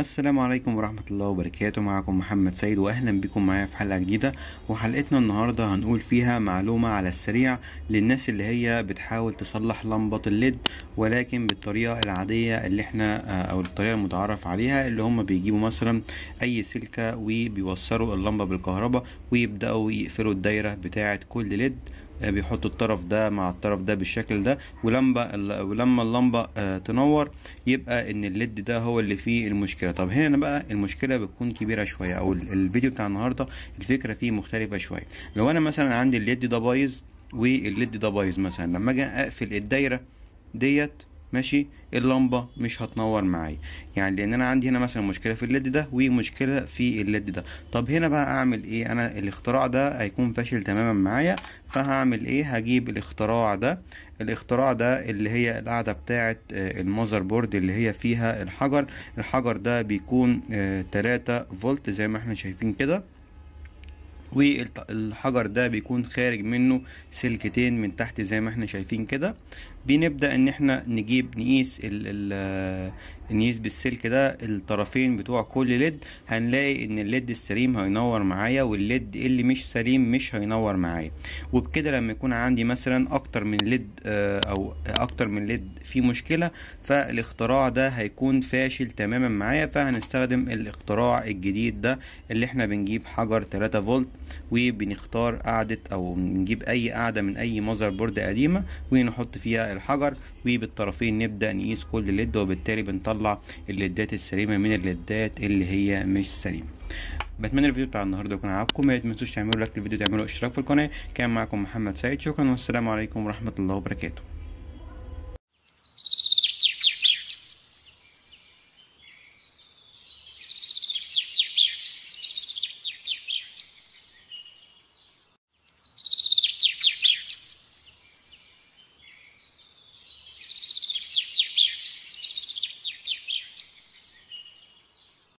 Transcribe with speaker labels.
Speaker 1: السلام عليكم ورحمة الله وبركاته معكم محمد سيد وأهلا بكم معايا في حلقة جديدة وحلقتنا النهاردة هنقول فيها معلومة على السريع للناس اللي هي بتحاول تصلح لمبة الليد ولكن بالطريقه العاديه اللي احنا آه، او الطريقه المتعارف عليها اللي هم بيجيبوا مثلا اي سلكه وبيوصلوا اللمبه بالكهرباء ويبداوا يقفلوا الدايره بتاعه كل ليد آه، بيحطوا الطرف ده مع الطرف ده بالشكل ده ولما ولما اللمبه آه، تنور يبقى ان الليد ده هو اللي فيه المشكله طب هنا بقى المشكله بتكون كبيره شويه او الفيديو بتاع النهارده الفكره فيه مختلفه شويه لو انا مثلا عندي الليد ده بايظ والليد ده بايظ مثلا لما اجي اقفل الدايره ديت ماشي اللمبه مش هتنور معايا يعني لان انا عندي هنا مثلا مشكله في الليد ده ومشكله في الليد ده طب هنا بقى اعمل ايه انا الاختراع ده هيكون فاشل تماما معايا فهعمل ايه هجيب الاختراع ده الاختراع ده اللي هي القاعدة بتاعة آه، المذر بورد اللي هي فيها الحجر الحجر ده بيكون 3 آه، فولت زي ما احنا شايفين كده والحجر ده بيكون خارج منه سلكتين من تحت زي ما احنا شايفين كده بنبدا ان احنا نجيب نقيس ال ال نقيس بالسلك ده الطرفين بتوع كل ليد هنلاقي ان الليد السليم هينور معايا والليد اللي مش سليم مش هينور معايا وبكده لما يكون عندي مثلا اكتر من ليد آه، او اكتر من ليد فيه مشكله فالاختراع ده هيكون فاشل تماما معايا فهنستخدم الاختراع الجديد ده اللي احنا بنجيب حجر 3 فولت وبنختار قاعدة او نجيب اي قاعدة من اي مذر بورد قديمة ونحط فيها الحجر وبالطرفين نبدأ نقيس كل ليد وبالتالي بنطلع الليدات السليمة من الليدات اللي هي مش سليمة بتمنى الفيديو بتاع النهارده يكون عجبكم ما تنسوش تعملوا لايك للفيديو تعملوا اشتراك في القناه كان معكم محمد سعيد شكرا والسلام عليكم ورحمه الله وبركاته